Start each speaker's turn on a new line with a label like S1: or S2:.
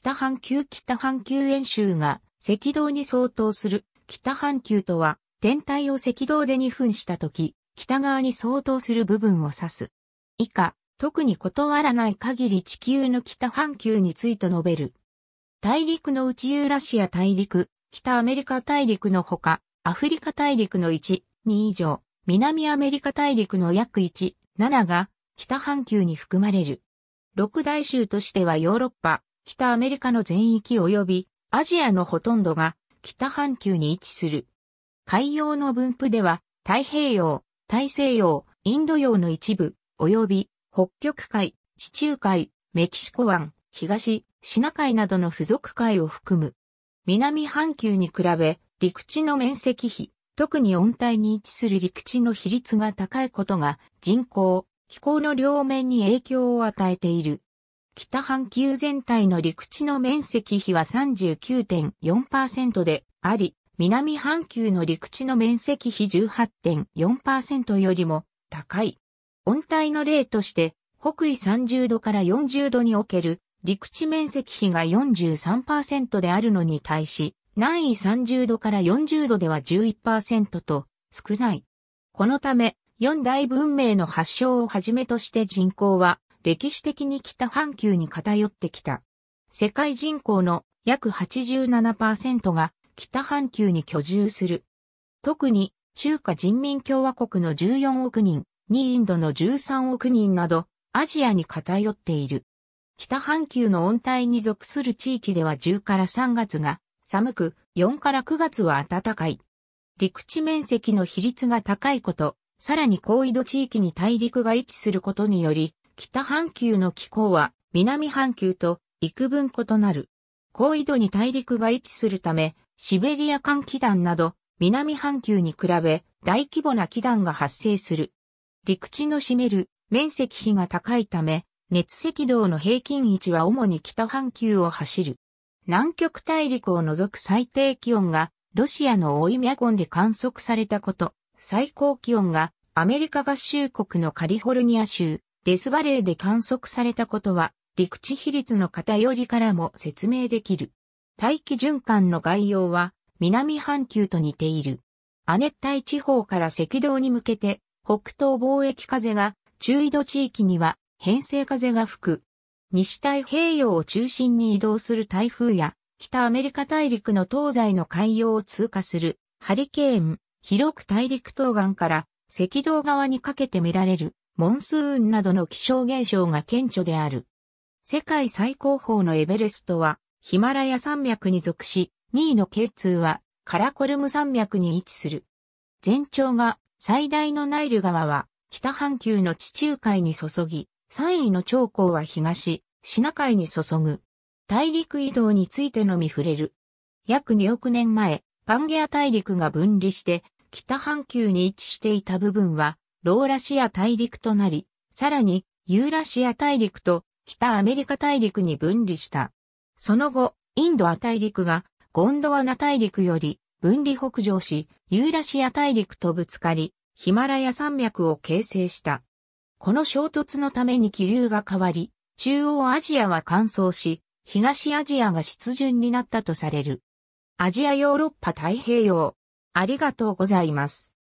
S1: 北半球北半球円周が赤道に相当する北半球とは天体を赤道で2分した時北側に相当する部分を指す。以下、特に断らない限り地球の北半球について述べる。大陸の内ユーラシア大陸、北アメリカ大陸のほか、アフリカ大陸の1、2以上、南アメリカ大陸の約1、7が北半球に含まれる。六大州としてはヨーロッパ、北アメリカの全域及びアジアのほとんどが北半球に位置する。海洋の分布では太平洋、大西洋、インド洋の一部、及び北極海、地中海、メキシコ湾、東、シナ海などの付属海を含む。南半球に比べ、陸地の面積比、特に温帯に位置する陸地の比率が高いことが人口、気候の両面に影響を与えている。北半球全体の陸地の面積比は39.4%であり、南半球の陸地の面積比18.4%よりも高い。温帯の例として、北緯30度から40度における陸地面積比が43%であるのに対し、南緯30度から40度では11%と少ない。このため、四大文明の発祥をはじめとして人口は歴史的に北半球に偏ってきた。世界人口の約87%が北半球に居住する。特に中華人民共和国の14億人、2インドの13億人などアジアに偏っている。北半球の温帯に属する地域では10から3月が寒く、4から9月は暖かい。陸地面積の比率が高いこと、さらに高緯度地域に大陸が位置することにより、北半球の気候は南半球と幾分異なる。高緯度に大陸が位置するため、シベリア間気団など南半球に比べ大規模な気団が発生する。陸地の占める面積比が高いため、熱赤道の平均位置は主に北半球を走る。南極大陸を除く最低気温がロシアのオイミャゴンで観測されたこと、最高気温がアメリカ合衆国のカリフォルニア州、デスバレーで観測されたことは、陸地比率の偏りからも説明できる。大気循環の概要は、南半球と似ている。亜熱帯地方から赤道に向けて、北東貿易風が、中緯度地域には、偏西風が吹く。西太平洋を中心に移動する台風や、北アメリカ大陸の東西の海洋を通過する、ハリケーン、広く大陸東岸から赤道側にかけて見られるモンスーンなどの気象現象が顕著である。世界最高峰のエベレストはヒマラヤ山脈に属し、2位の K2 はカラコルム山脈に位置する。全長が最大のナイル川は北半球の地中海に注ぎ、3位の長江は東、シナ海に注ぐ。大陸移動についてのみ触れる。約2億年前、パンゲア大陸が分離して、北半球に位置していた部分は、ローラシア大陸となり、さらにユーラシア大陸と北アメリカ大陸に分離した。その後、インドア大陸がゴンドワナ大陸より分離北上し、ユーラシア大陸とぶつかり、ヒマラヤ山脈を形成した。この衝突のために気流が変わり、中央アジアは乾燥し、東アジアが湿潤になったとされる。アジアヨーロッパ太平洋。ありがとうございます。